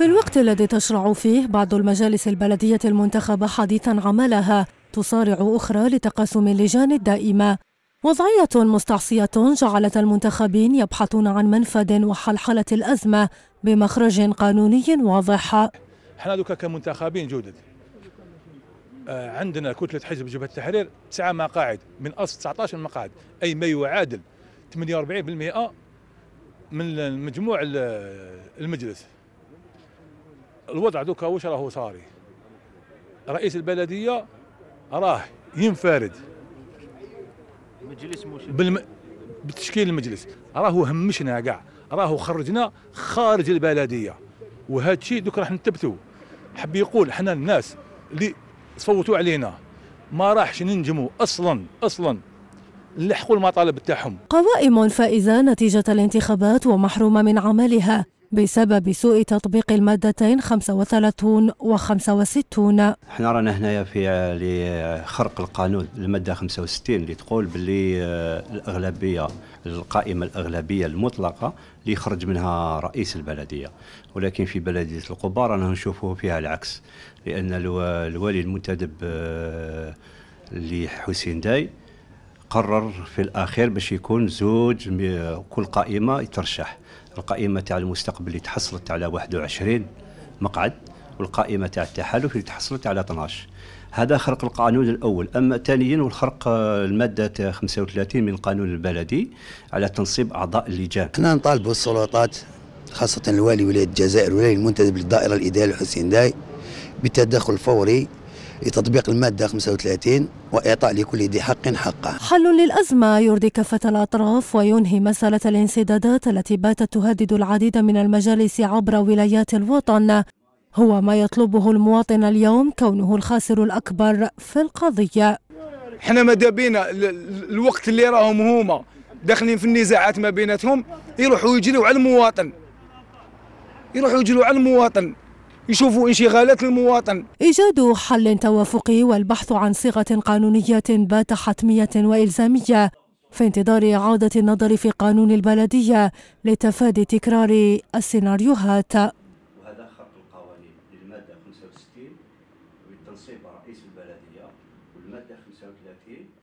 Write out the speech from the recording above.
في الوقت الذي تشرع فيه بعض المجالس البلدية المنتخبة حديثا عملها تصارع أخرى لتقاسم اللجان الدائمة وضعية مستعصية جعلت المنتخبين يبحثون عن منفذ وحلحلة الأزمة بمخرج قانوني واضح احنا دوكا كمنتخبين جدد آه، عندنا كتلة حزب جبهة التحرير تسعة مقاعد من أصل 19 مقعد أي ما يعادل 48% من مجموع المجلس الوضع دوكا واش راهو صاري رئيس البلديه راه ينفرد مجلس بالم... بتشكيل المجلس راهو همشنا كاع راهو خرجنا خارج البلديه وهذا الشيء دوك راح نثبتوا حب يقول حنا الناس اللي صوتوا علينا ما راحش ننجموا اصلا اصلا نلحقوا المطالب تاعهم قوائم فائزه نتيجه الانتخابات ومحرومه من عملها بسبب سوء تطبيق المادتين 35 و 65 احنا رانا هنايا في خرق القانون المادة 65 اللي تقول باللي الأغلبية القائمة الأغلبية المطلقة اللي يخرج منها رئيس البلدية ولكن في بلدية القبار رانا نشوفوا فيها العكس لأن الوالي المنتدب اللي حسين داي قرر في الاخير باش يكون زوج كل قائمه يترشح القائمه تاع المستقبل اللي تحصلت على 21 مقعد والقائمه تاع التحالف اللي تحصلت على 12 هذا خرق القانون الاول اما ثانيا والخرق آه، الماده 35 من القانون البلدي على تنصيب اعضاء اللجان احنا نطالب السلطات خاصه الوالي ولايه الجزائر ولاي المنتدب للدائره الاداريه حسين داي بتدخل فوري لتطبيق المادة 35 وإعطاء لكل ذي حق حقه حل للأزمة يرضي كافة الأطراف وينهي مسألة الانسدادات التي باتت تهدد العديد من المجالس عبر ولايات الوطن هو ما يطلبه المواطن اليوم كونه الخاسر الأكبر في القضية احنا ماذا بينا الوقت اللي راهم هما داخلين في النزاعات ما بيناتهم يروحوا يجلوا على المواطن يروحوا يجلوا على المواطن يشوفوا انشغالات المواطن إيجاد حل توافقي والبحث عن صيغة قانونية بات حتمية وإلزامية في انتظار إعادة النظر في قانون البلدية لتفادي تكرار السيناريوهات وهذا خط القوانين للمادة 65 بالتنصيب رئيس البلدية والمادة 35